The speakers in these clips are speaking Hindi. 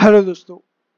हेलो दोस्तों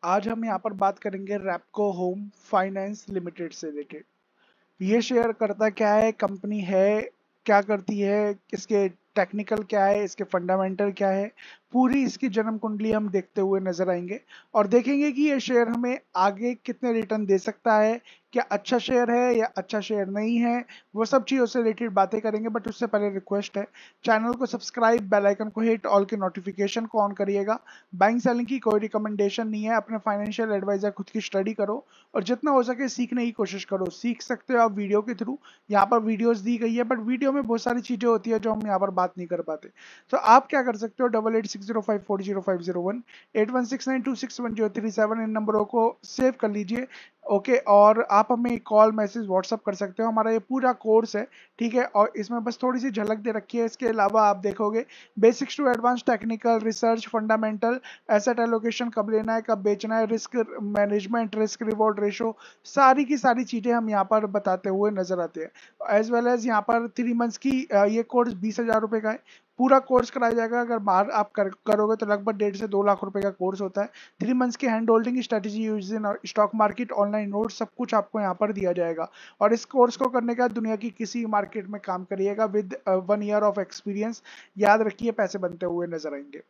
आज हम यहाँ पर बात करेंगे रैपको होम फाइनेंस लिमिटेड से रिलेटेड ये शेयर करता क्या है कंपनी है क्या करती है इसके टेक्निकल क्या है इसके फंडामेंटल क्या है पूरी इसकी जन्म कुंडली हम देखते हुए नजर आएंगे और देखेंगे कि ये शेयर हमें आगे कितने रिटर्न दे सकता है क्या अच्छा शेयर है या अच्छा शेयर नहीं है वो सब चीज़ों से रिलेटेड बातें करेंगे बट उससे पहले रिक्वेस्ट है चैनल को सब्सक्राइब बेल आइकन को हिट ऑल के नोटिफिकेशन को ऑन करिएगा बाइंग सेलिंग की कोई रिकमेंडेशन नहीं है अपने फाइनेंशियल एडवाइजर खुद की स्टडी करो और जितना हो सके सीखने की कोशिश करो सीख सकते हो आप वीडियो के थ्रू यहाँ पर वीडियोज दी गई है बट वीडियो में बहुत सारी चीज़ें होती है जो हम यहाँ पर बात नहीं कर पाते तो आप क्या कर सकते हो डबल एट 816054050 8169261037 इन नंबरों को सेव कर लीजिए ओके okay, और आप हमें कॉल मैसेज व्हाट्सअप कर सकते हो हमारा ये पूरा कोर्स है ठीक है और इसमें बस थोड़ी सी झलक दे रखी है इसके अलावा आप देखोगे basics to advance technical research fundamental asset allocation कब लेना है कब बेचना है risk management risk reward ratio सारी की सारी चीज़ें हम यहाँ पर बताते हुए नजर आते हैं एज वेल एज यहाँ पर थ्री मंथ्स की ये कोर्स बीस हज़ार का है पूरा कोर्स कराया जाएगा अगर बाहर आप कर, करोगे तो लगभग डेढ़ से दो लाख रुपए का कोर्स होता है थ्री मंथ्स की hand holding strategy use in stock market online note सब कुछ आपको यहाँ पर दिया जाएगा और इस कोर्स को करने का दुनिया की किसी मार्केट में काम करिएगा with one year of experience याद रखिए पैसे बनते हुए नजर आएंगे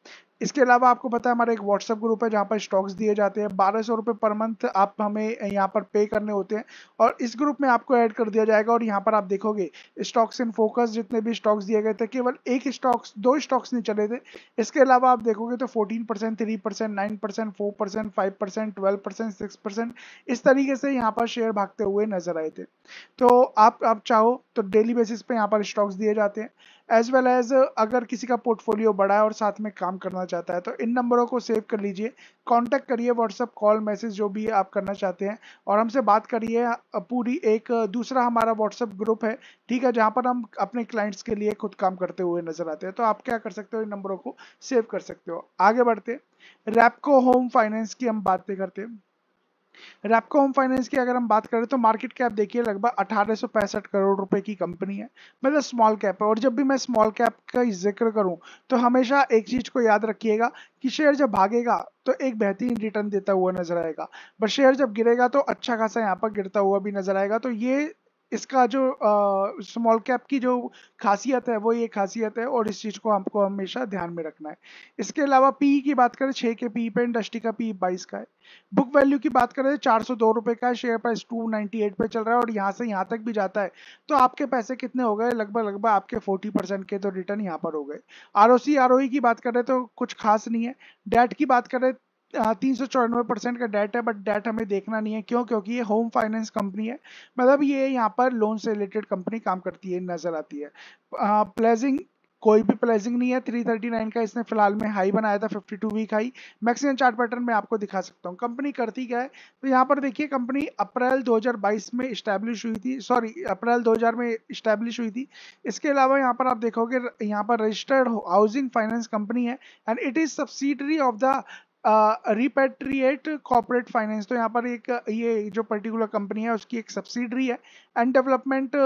इसके अलावा आपको पता है हमारा एक व्हाट्सअप ग्रुप है जहाँ पर स्टॉक्स दिए जाते हैं बारह सौ रुपये पर मंथ आप हमें यहाँ पर पे करने होते हैं और इस ग्रुप में आपको ऐड कर दिया जाएगा और यहाँ पर आप देखोगे स्टॉक्स इन फोकस जितने भी स्टॉक्स दिए गए थे केवल एक स्टॉक्स दो स्टॉक्स नहीं चले थे इसके अलावा आप देखोगे तो fourteen percent three percent nine percent four percent five percent twelve percent six percent इस तरीके से यहाँ पर शेयर भागते हुए नजर आए थे तो आप आप चाहो तो डेली बेसिस पे यहाँ पर स्टॉक्स दिए जाते हैं एज वेल एज अगर किसी का पोर्टफोलियो बड़ा है और साथ में काम करना चाहता है तो इन नंबरों को सेव कर लीजिए कांटेक्ट करिए व्हाट्सअप कॉल मैसेज जो भी आप करना चाहते हैं और हमसे बात करिए पूरी एक दूसरा हमारा व्हाट्सअप ग्रुप है ठीक है जहाँ पर हम अपने क्लाइंट्स के लिए खुद काम करते हुए नजर आते हैं तो आप क्या कर सकते हो इन नंबरों को सेव कर सकते हो आगे बढ़ते रैपको होम फाइनेंस की हम बातें करते हैं रेपको होम फाइनेंस की अगर हम बात करें तो मार्केट कैप देखिए लगभग अठारह करोड़ रुपए की कंपनी है मतलब स्मॉल कैप है और जब भी मैं स्मॉल कैप का जिक्र करूं तो हमेशा एक चीज को याद रखिएगा कि शेयर जब भागेगा तो एक बेहतरीन रिटर्न देता हुआ नजर आएगा बट शेयर जब गिरेगा तो अच्छा खासा यहाँ पर गिरता हुआ भी नजर आएगा तो ये इसका जो स्मॉल कैप की जो खासियत है वो ये खासियत है और इस चीज़ को हमको हमेशा ध्यान में रखना है इसके अलावा पी की बात करें छः के पी पे इंडस्ट्री का पी बाईस का है बुक वैल्यू की बात करें चार सौ दो रुपये का share price two ninety eight पे चल रहा है और यहाँ से यहाँ तक भी जाता है तो आपके पैसे कितने हो गए लगभग लगभग आपके फोर्टी परसेंट के तो रिटर्न यहाँ पर हो गए R O C R O की बात करें तो कुछ खास नहीं है डेट की बात करें हाँ, तीन सौ चौरानवे परसेंट का डेट है बट डेट हमें देखना नहीं है क्यों क्योंकि ये होम फाइनेंस कंपनी है मतलब ये यहाँ पर लोन से रिलेटेड कंपनी काम करती है नजर आती है प्लेजिंग कोई भी प्लेजिंग नहीं है 339 का इसने फिलहाल में हाई बनाया था 52 week high maximum chart pattern में आपको दिखा सकता हूँ कंपनी करती क्या है तो यहाँ पर देखिए कंपनी अप्रैल 2022 में इस्टेब्लिश हुई थी सॉरी अप्रैल 2000 में इस्टेब्लिश हुई थी इसके अलावा यहाँ पर आप देखोगे यहाँ पर रजिस्टर्ड हाउसिंग फाइनेंस कंपनी है and it is subsidiary of the repatriate corporate finance तो यहाँ पर एक ये जो पर्टिकुलर कंपनी है उसकी एक सब्सिडरी है एंड डेवलपमेंट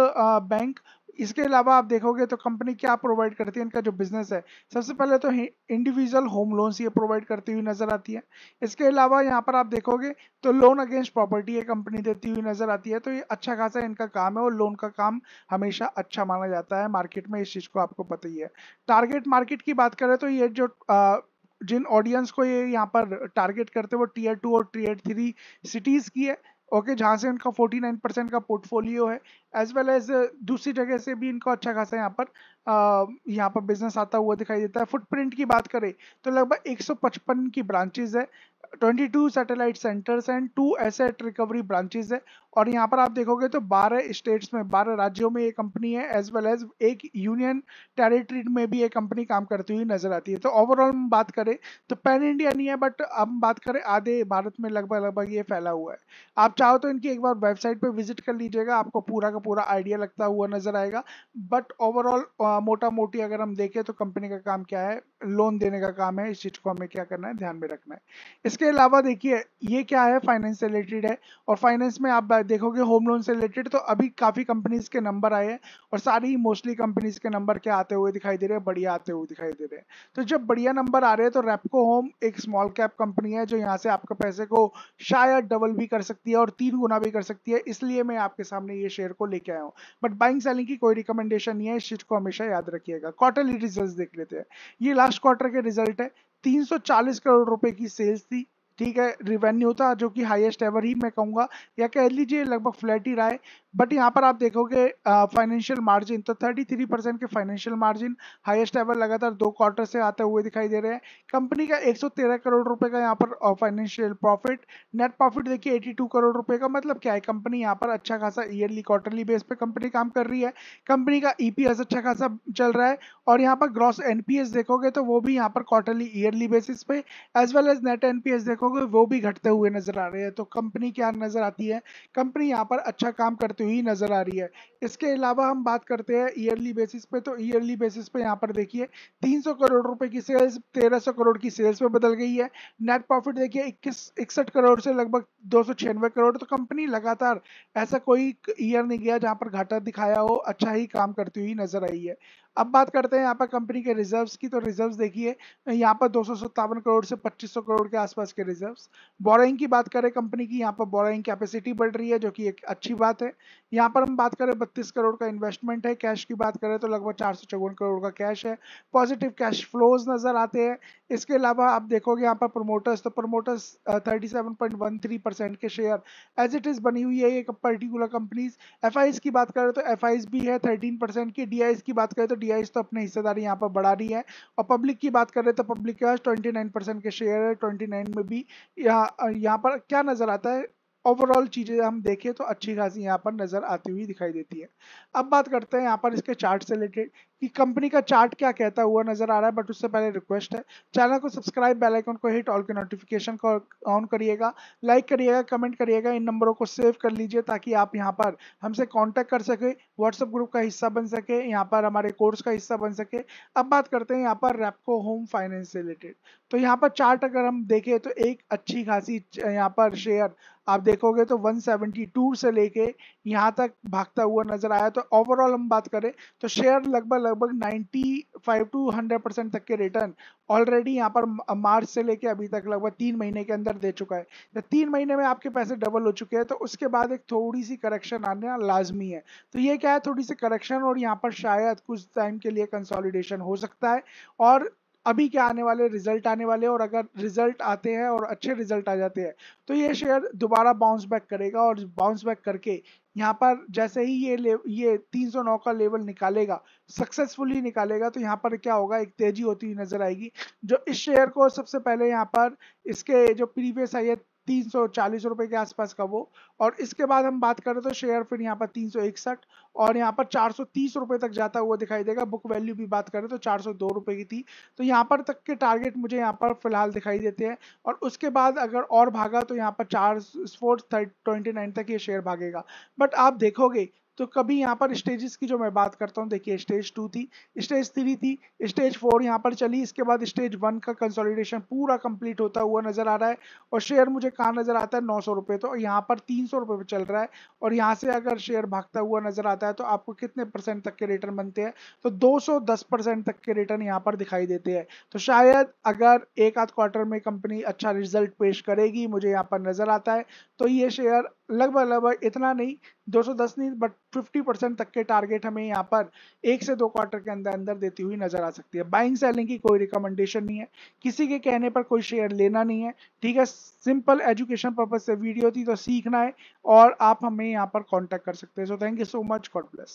बैंक इसके अलावा आप देखोगे तो कंपनी क्या प्रोवाइड करती है इनका जो बिजनेस है सबसे पहले तो इंडिविजुअल होम लोन्स ये प्रोवाइड करती हुई नजर आती है इसके अलावा यहाँ पर आप देखोगे तो लोन अगेंस्ट प्रॉपर्टी ये कंपनी देती हुई नजर आती है तो ये अच्छा खासा इनका काम है और लोन का काम हमेशा अच्छा माना जाता है मार्केट में इस चीज को आपको पता ही है टारगेट मार्केट की बात करें तो ये जो आ, जिन ऑडियंस को ये यहाँ पर टारगेट करते हैं वो टीयर टू और टीयर थ्री सिटीज़ की है ओके okay, जहाँ से इनका 49 परसेंट का पोर्टफोलियो है एज वेल एज दूसरी जगह से भी इनको अच्छा खासा यहाँ पर यहाँ पर बिजनेस आता हुआ दिखाई देता है फुटप्रिंट की बात करें तो लगभग 155 की ब्रांचेज है 22 satellite centres and two asset recovery branches है और यहाँ पर आप देखोगे तो 12 स्टेट्स में 12 राज्यों में ये कंपनी है एज वेल एज एक यूनियन टेरिटरी में भी ये कंपनी काम करती हुई नजर आती है तो ओवरऑल हम बात करें तो पैन इंडिया नहीं है बट हम बात करें आधे भारत में लगभग लगभग ये फैला हुआ है आप चाहो तो इनकी एक बार वेबसाइट पर विजिट कर लीजिएगा आपको पूरा का पूरा आइडिया लगता हुआ नजर आएगा बट ओवरऑल मोटा मोटी अगर हम देखें तो कंपनी का काम क्या है लोन देने का काम है इस चीज को हमें क्या करना है ध्यान में रखना है इसके अलावा देखिए ये क्या है फाइनेंस रिलेटेड है और फाइनेंस में आप देखोगे होम लोन से रिलेटेड तो अभी काफी कंपनीज के नंबर आए हैं और सारी ही मोस्टली कंपनीज के नंबर क्या आते हुए दिखाई दे रहे हैं बढ़िया आते हुए दिखाई दे रहे हैं तो जब बढ़िया नंबर आ रहे हैं तो रेपको होम एक स्मॉल कैप कंपनी है जो यहाँ से आपके पैसे को शायद डबल भी कर सकती है और तीन गुना भी कर सकती है इसलिए मैं आपके सामने ये शेयर को लेके आया हूँ बट बाइंग सेलिंग की कोई रिकमेंडेशन नहीं है इस चीज को हमेशा याद रखिएगा क्वार्टरली रिजल्ट देख लेते हैं ये लास्ट क्वार्टर के रिजल्ट है 340 करोड़ रुपए की सेल्स थी ठीक है रिवेन्यू था जो कि हाईएस्ट एवर ही मैं कहूँगा या कह लीजिए लगभग फ्लैट ही रहा है बट यहाँ पर आप देखोगे फाइनेंशियल uh, मार्जिन तो 33 परसेंट के फाइनेंशियल मार्जिन हाईएस्ट एवर लगातार दो क्वार्टर से आते हुए दिखाई दे रहे हैं कंपनी का 113 करोड़ रुपए का यहाँ पर फाइनेंशियल प्रॉफिट नेट प्रॉफिट देखिए 82 करोड़ रुपए का मतलब क्या है कंपनी यहाँ पर अच्छा खासा ईयरली क्वार्टरली बेस पे कंपनी काम कर रही है कंपनी का ई e अच्छा खासा चल रहा है और यहाँ पर ग्रॉस एन देखोगे तो वो भी यहाँ पर क्वार्टरली ईयरली बेसिस पे एज वेल एज नेट एन देखोगे वो भी घटते हुए नजर आ रहे हैं तो कंपनी क्या नजर आती है कंपनी यहाँ पर अच्छा काम करते हुई नज़र आ रही है इसके अलावा हम बात करते हैं ईयरली बेसिस पे तो ईयरली बेसिस पे यहाँ पर देखिए 300 करोड़ रुपए की सेल्स 1300 करोड़ की सेल्स में बदल गई है नेट प्रॉफिट देखिए इक्कीस इकसठ करोड़ से लगभग दो करोड़ तो कंपनी लगातार ऐसा कोई ईयर नहीं गया जहाँ पर घाटा दिखाया हो अच्छा ही काम करती हुई नज़र आई है अब बात करते हैं यहाँ पर कंपनी के रिजर्व्स की तो रिजर्व्स देखिए यहाँ पर दो करोड़ से 2500 करोड़ के आसपास के रिजर्व्स बोराइंग की बात करें कंपनी की यहाँ पर बोराइंग कैपेसिटी बढ़ रही है जो कि एक अच्छी बात है यहाँ पर हम बात करें बत्तीस करोड़ का इन्वेस्टमेंट है कैश की बात करें तो लगभग चार करोड़ का कैश है पॉजिटिव कैश फ्लोज नजर आते हैं इसके अलावा आप देखोगे यहाँ पर प्रोमोटर्स तो प्रोमोटर्स थर्टी परसेंट के शेयर एज इट इज़ बनी हुई है एक पर्टिकुलर कंपनीज एफ की बात करें तो एफ भी है थर्टीन की डी की बात करें तो टीआईस तो अपने हिस्सेदारी यहाँ पर बढ़ा रही है और पब्लिक की बात करें तो पब्लिक के पास ट्वेंटी नाइन परसेंट के शेयर है ट्वेंटी नाइन में भी यहाँ यहाँ पर क्या नजर आता है ओवरऑल चीज़ें हम देखें तो अच्छी खासी यहाँ पर नज़र आती हुई दिखाई देती है अब बात करते हैं यहाँ पर इसके चार्ट से रिलेटेड कि कंपनी का चार्ट क्या कहता हुआ नज़र आ रहा है बट उससे पहले रिक्वेस्ट है चैनल को सब्सक्राइब बेल आइकन को हिट ऑल के नोटिफिकेशन को ऑन करिएगा लाइक करिएगा कमेंट करिएगा इन नंबरों को सेव कर लीजिए ताकि आप यहाँ पर हमसे कॉन्टेक्ट कर सके व्हाट्सएप ग्रुप का हिस्सा बन सके यहाँ पर हमारे कोर्स का हिस्सा बन सके अब बात करते हैं यहाँ पर रेपको होम फाइनेंस से रिलेटेड तो यहाँ पर चार्ट अगर हम देखें तो एक अच्छी खासी यहाँ पर शेयर आप देखोगे तो 172 से लेके यहाँ तक भागता हुआ नजर आया तो ओवरऑल हम बात करें तो शेयर लगभग लगभग 95 टू 100 परसेंट तक के रिटर्न ऑलरेडी यहाँ पर मार्च से लेके अभी तक लगभग तीन महीने के अंदर दे चुका है तो तीन महीने में आपके पैसे डबल हो चुके हैं तो उसके बाद एक थोड़ी सी करेक्शन आना लाजमी है तो ये क्या है थोड़ी सी करेक्शन और यहाँ पर शायद कुछ टाइम के लिए कंसोलिडेशन हो सकता है और अभी क्या आने वाले रिजल्ट आने वाले और अगर रिजल्ट आते हैं और अच्छे रिजल्ट आ जाते हैं तो ये शेयर दोबारा बाउंस बैक करेगा और बाउंस बैक करके यहाँ पर जैसे ही ये ये 309 का लेवल निकालेगा सक्सेसफुली निकालेगा तो यहाँ पर क्या होगा एक तेजी होती हुई नजर आएगी जो इस शेयर को सबसे पहले यहाँ पर इसके जो प्रीवियस आई है तीन सौ चालीस रुपए के आसपास का वो और इसके बाद हम बात करें तो शेयर फिर यहाँ पर तीन सौ इकसठ और यहाँ पर चार सौ तीस रुपए तक जाता हुआ दिखाई देगा बुक वैल्यू भी बात करें तो चार सौ दो रुपए की थी तो यहाँ पर तक के टारगेट मुझे यहाँ पर फिलहाल दिखाई देते हैं और उसके बाद अगर और भागा तो यहाँ पर चार फोर ट्वेंटी नाइन तक ये शेयर भागेगा बट आप देखोगे तो कभी यहाँ पर स्टेजेस की जो मैं बात करता हूँ देखिए स्टेज टू थी स्टेज थ्री थी स्टेज फोर यहाँ पर चली इसके बाद स्टेज वन का कंसोलिडेशन पूरा कंप्लीट होता हुआ नजर आ रहा है और शेयर मुझे कहाँ नजर आता है नौ सौ रुपये तो यहाँ पर तीन सौ रुपये पर चल रहा है और यहाँ से अगर शेयर भागता हुआ नजर आता है तो आपको कितने परसेंट तक के रिटर्न बनते हैं तो दो सौ दस परसेंट तक के रिटर्न यहाँ पर दिखाई देते हैं तो शायद अगर एक आध क्वार्टर में कंपनी अच्छा रिजल्ट पेश करेगी मुझे यहाँ पर नजर आता है तो ये शेयर लगभग लगभग इतना नहीं 210 नहीं बट 50 परसेंट तक के टारगेट हमें यहाँ पर एक से दो क्वार्टर के अंदर अंदर देती हुई नजर आ सकती है बाइंग सेलिंग की कोई रिकमेंडेशन नहीं है किसी के कहने पर कोई शेयर लेना नहीं है ठीक है सिंपल एजुकेशन पर्पज से वीडियो थी तो सीखना है और आप हमें यहाँ पर कॉन्टैक्ट कर सकते हैं so thank you so much god bless